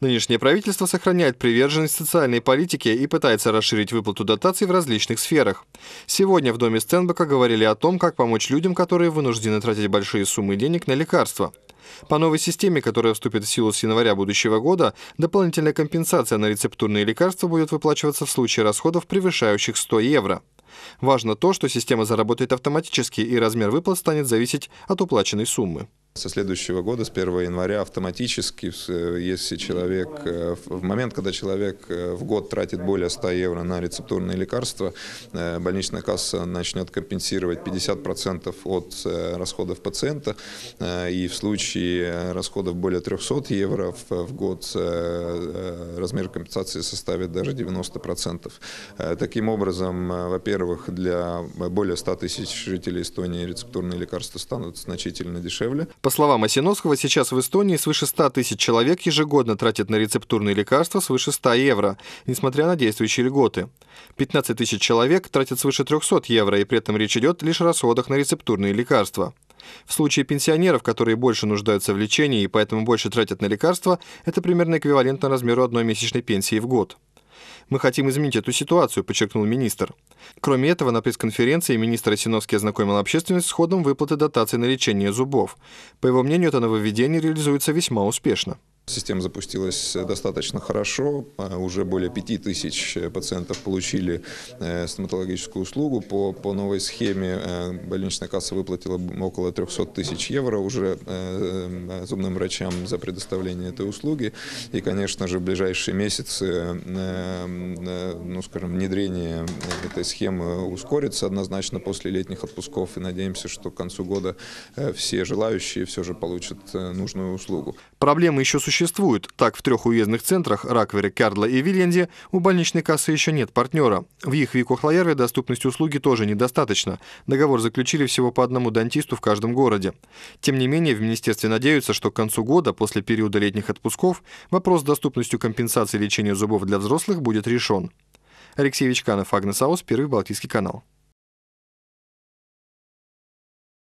Нынешнее правительство сохраняет приверженность социальной политике и пытается расширить выплату дотаций в различных сферах. Сегодня в доме Стенбека говорили о том, как помочь людям, которые вынуждены тратить большие суммы денег на лекарства. По новой системе, которая вступит в силу с января будущего года, дополнительная компенсация на рецептурные лекарства будет выплачиваться в случае расходов, превышающих 100 евро. Важно то, что система заработает автоматически и размер выплат станет зависеть от уплаченной суммы. Со следующего года, с 1 января, автоматически, э, если человек, э, в момент, когда человек э, в год тратит более 100 евро на рецептурные лекарства, больничная касса начнет компенсировать 50% от расходов пациента. И в случае расходов более 300 евро в год размер компенсации составит даже 90%. Таким образом, во-первых, для более 100 тысяч жителей Эстонии рецептурные лекарства станут значительно дешевле. По словам Осиновского, сейчас в Эстонии свыше 100 тысяч человек ежегодно тратят на рецептурные лекарства свыше 100 евро, несмотря на действующие льготы. 15 тысяч человек тратят свыше 300 евро, и при этом речь идет лишь о расходах на рецептурные лекарства. В случае пенсионеров, которые больше нуждаются в лечении и поэтому больше тратят на лекарства, это примерно эквивалентно размеру одной месячной пенсии в год. Мы хотим изменить эту ситуацию, подчеркнул министр. Кроме этого, на пресс-конференции министр Осиновский ознакомил общественность с ходом выплаты дотации на лечение зубов. По его мнению, это нововведение реализуется весьма успешно. Система запустилась э, достаточно хорошо. Э, уже более 5000 э, пациентов получили стоматологическую услугу. По, по новой схеме больничная касса выплатила около 300 тысяч евро уже зубным врачам за предоставление этой услуги. И, конечно же, в ближайшие месяцы ну, скажем, внедрение этой схемы ускорится однозначно после летних отпусков. И надеемся, что к концу года все желающие все же получат нужную услугу. Проблемы еще существуют существует. Так, в трех уездных центрах Раквере, Кардла и Вильянде у больничной кассы еще нет партнера. В их Викохлоярве доступность услуги тоже недостаточно. Договор заключили всего по одному дантисту в каждом городе. Тем не менее, в министерстве надеются, что к концу года, после периода летних отпусков, вопрос с доступностью компенсации лечения зубов для взрослых будет решен. Алексей Вичканов, Агнес Аус, Первый Балтийский канал.